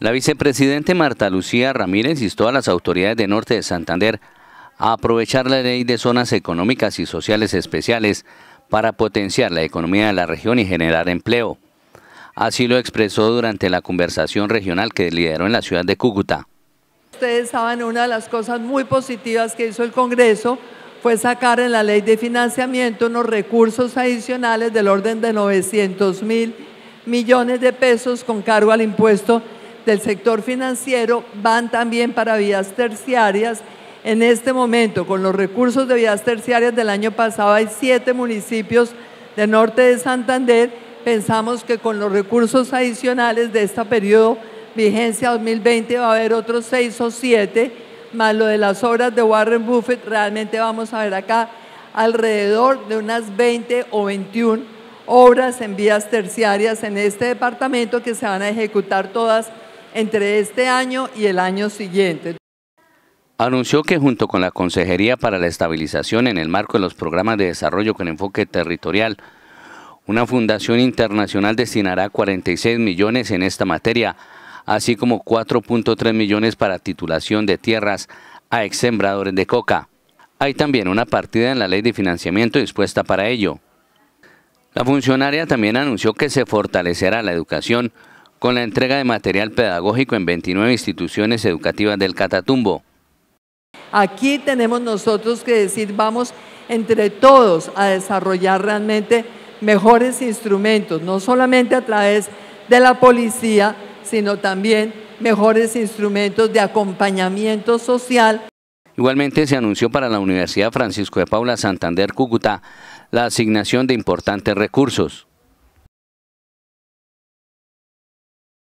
La vicepresidente Marta Lucía Ramírez instó a las autoridades de Norte de Santander a aprovechar la ley de zonas económicas y sociales especiales para potenciar la economía de la región y generar empleo. Así lo expresó durante la conversación regional que lideró en la ciudad de Cúcuta. Ustedes saben, una de las cosas muy positivas que hizo el Congreso fue sacar en la ley de financiamiento unos recursos adicionales del orden de 900 mil millones de pesos con cargo al impuesto del sector financiero van también para vías terciarias. En este momento, con los recursos de vías terciarias del año pasado, hay siete municipios del norte de Santander. Pensamos que con los recursos adicionales de este periodo vigencia 2020 va a haber otros seis o siete, más lo de las obras de Warren Buffett, realmente vamos a ver acá alrededor de unas 20 o 21 obras en vías terciarias en este departamento que se van a ejecutar todas entre este año y el año siguiente. Anunció que junto con la Consejería para la Estabilización en el marco de los programas de desarrollo con enfoque territorial, una fundación internacional destinará 46 millones en esta materia, así como 4.3 millones para titulación de tierras a ex de coca. Hay también una partida en la ley de financiamiento dispuesta para ello. La funcionaria también anunció que se fortalecerá la educación con la entrega de material pedagógico en 29 instituciones educativas del Catatumbo. Aquí tenemos nosotros que decir, vamos entre todos a desarrollar realmente mejores instrumentos, no solamente a través de la policía, sino también mejores instrumentos de acompañamiento social. Igualmente se anunció para la Universidad Francisco de Paula Santander Cúcuta la asignación de importantes recursos.